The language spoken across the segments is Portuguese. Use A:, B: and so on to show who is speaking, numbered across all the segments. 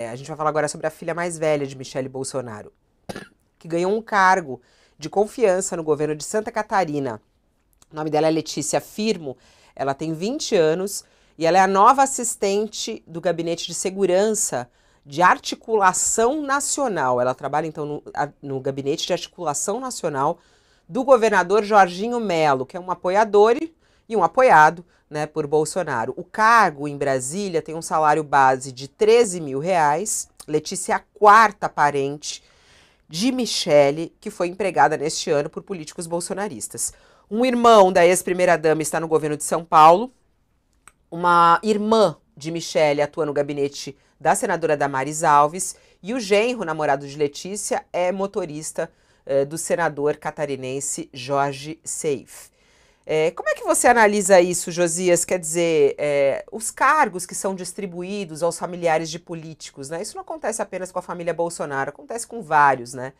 A: É, a gente vai falar agora sobre a filha mais velha de Michele Bolsonaro, que ganhou um cargo de confiança no governo de Santa Catarina. O nome dela é Letícia Firmo, ela tem 20 anos e ela é a nova assistente do Gabinete de Segurança de Articulação Nacional. Ela trabalha então no, no Gabinete de Articulação Nacional do governador Jorginho Melo, que é um apoiador e e um apoiado né, por Bolsonaro. O cargo em Brasília tem um salário base de 13 mil reais. Letícia é a quarta parente de Michele, que foi empregada neste ano por políticos bolsonaristas. Um irmão da ex-primeira-dama está no governo de São Paulo. Uma irmã de Michele atua no gabinete da senadora Damares Alves. E o genro, namorado de Letícia, é motorista eh, do senador catarinense Jorge Seif. É, como é que você analisa isso, Josias? Quer dizer, é, os cargos que são distribuídos aos familiares de políticos, né? Isso não acontece apenas com a família Bolsonaro, acontece com vários, né?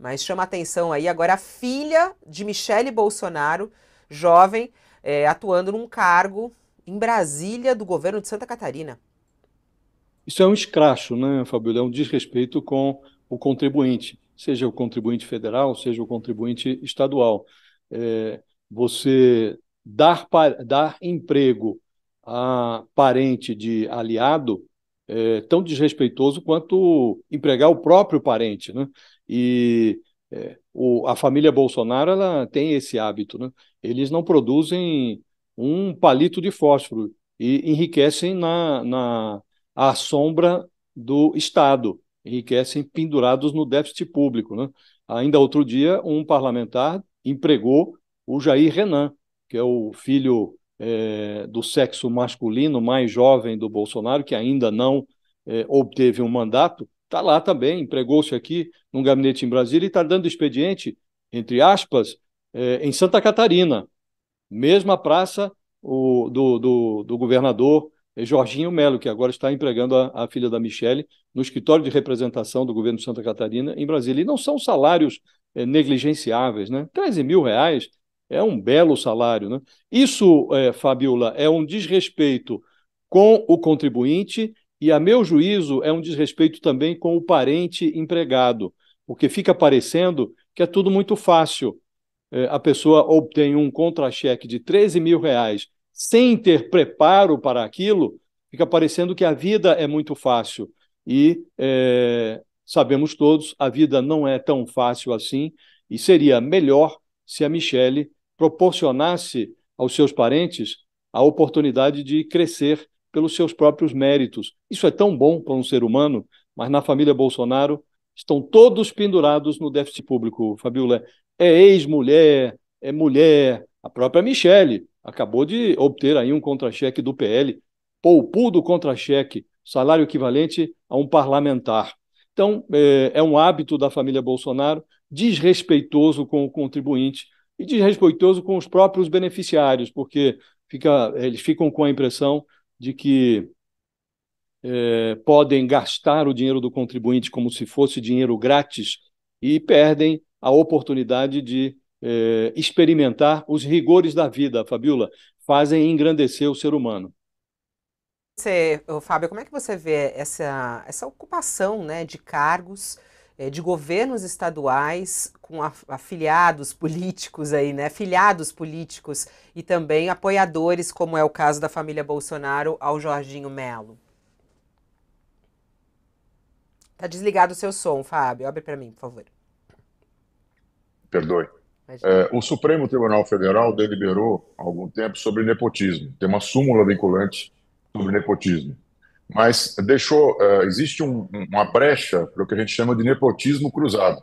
A: Mas chama atenção aí agora a filha de Michele Bolsonaro, jovem, é, atuando num cargo em Brasília do governo de Santa Catarina.
B: Isso é um escracho, né, Fabíola? É um desrespeito com o contribuinte, seja o contribuinte federal, seja o contribuinte estadual. É, você dar, dar emprego a parente de aliado é tão desrespeitoso quanto empregar o próprio parente. Né? E é, o, a família Bolsonaro ela tem esse hábito. Né? Eles não produzem um palito de fósforo e enriquecem na, na à sombra do Estado, enriquecem pendurados no déficit público. Né? Ainda outro dia, um parlamentar empregou o Jair Renan, que é o filho é, do sexo masculino mais jovem do Bolsonaro, que ainda não é, obteve um mandato, está lá também, empregou-se aqui num gabinete em Brasília e está dando expediente, entre aspas, é, em Santa Catarina, mesma praça o, do, do, do, governador é, Jorginho Melo, que agora está empregando a, a filha da Michele no escritório de representação do governo de Santa Catarina em Brasília. E não são salários é, negligenciáveis, né? 13 mil reais é um belo salário. Né? Isso, é, Fabiola, é um desrespeito com o contribuinte e, a meu juízo, é um desrespeito também com o parente empregado, porque fica parecendo que é tudo muito fácil. É, a pessoa obtém um contra-cheque de 13 mil reais sem ter preparo para aquilo, fica parecendo que a vida é muito fácil. E é, sabemos todos, a vida não é tão fácil assim, e seria melhor se a Michelle proporcionasse aos seus parentes a oportunidade de crescer pelos seus próprios méritos. Isso é tão bom para um ser humano, mas na família Bolsonaro estão todos pendurados no déficit público, Fabiola. É ex-mulher, é mulher, a própria Michele acabou de obter aí um contra-cheque do PL, poupou do contra-cheque, salário equivalente a um parlamentar. Então, é, é, um hábito da família Bolsonaro desrespeitoso com o contribuinte e desrespeitoso com os próprios beneficiários, porque fica, eles ficam com a impressão de que é, podem gastar o dinheiro do contribuinte como se fosse dinheiro grátis e perdem a oportunidade de é, experimentar os rigores da vida, Fabiola, fazem engrandecer o ser humano.
A: Você, Fábio, como é que você vê essa, essa ocupação né, de cargos é, de governos estaduais com afiliados políticos aí, né? Filiados políticos e também apoiadores, como é o caso da família Bolsonaro ao Jorginho Melo. Tá desligado o seu som, Fábio. Abre para mim, por favor.
C: Perdoe. É, o Supremo Tribunal Federal deliberou há algum tempo sobre nepotismo. Tem uma súmula vinculante sobre nepotismo mas deixou uh, existe um, uma brecha para o que a gente chama de nepotismo cruzado,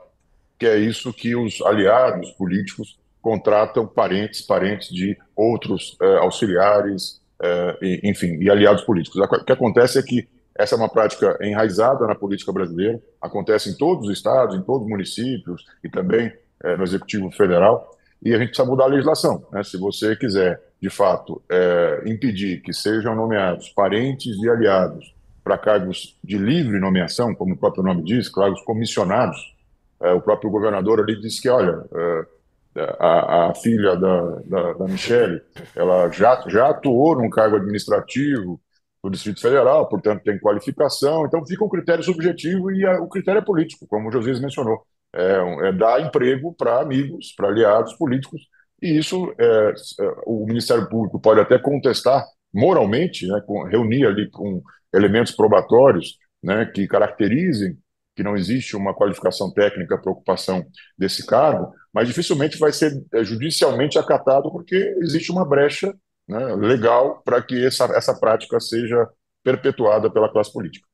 C: que é isso que os aliados políticos contratam parentes, parentes de outros uh, auxiliares, uh, e, enfim, e aliados políticos. O que acontece é que essa é uma prática enraizada na política brasileira, acontece em todos os estados, em todos os municípios e também no Executivo Federal. E a gente precisa mudar a legislação. Né? Se você quiser de fato, é, impedir que sejam nomeados parentes e aliados para cargos de livre nomeação, como o próprio nome diz, cargos comissionados. É, o próprio governador ali disse que, olha, é, a, a, filha da, da, da, Michelle, ela já, já atuou num cargo administrativo do Distrito Federal, portanto tem qualificação, então fica um critério subjetivo e a, o critério é político, como o José mencionou. É, é dar emprego para amigos, para aliados políticos, e isso é, é, o Ministério Público pode até contestar moralmente, né, reunir ali com elementos probatórios né, que caracterizem que não existe uma qualificação técnica para ocupação desse cargo, mas dificilmente vai ser é, judicialmente acatado porque existe uma brecha né, legal para que essa, essa prática seja perpetuada pela classe política.